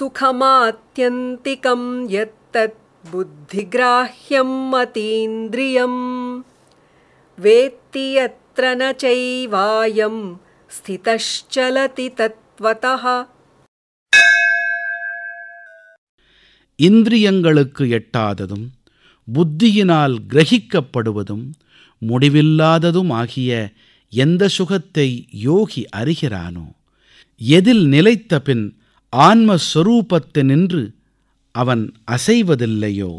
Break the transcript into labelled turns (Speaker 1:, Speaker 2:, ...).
Speaker 1: சுகமாத்தியந்திகம் எத்தத் बुद्धिग्राह्यम् अतीन्द्रियम् वेत्ति यत्र न चैवायं
Speaker 2: இந்திரியங்களுக்கு எட்டாததும் புத்தியினால் கிரகிக்கப்படுவதும் முடிவில்லாததும் ஆகிய எந்த சுகத்தை யோகி அறிகிறானோ எதில் நிலைத்த பின் ஆன்மஸ்வரூபத்தினின்று அவன் அசைவதில்லையோ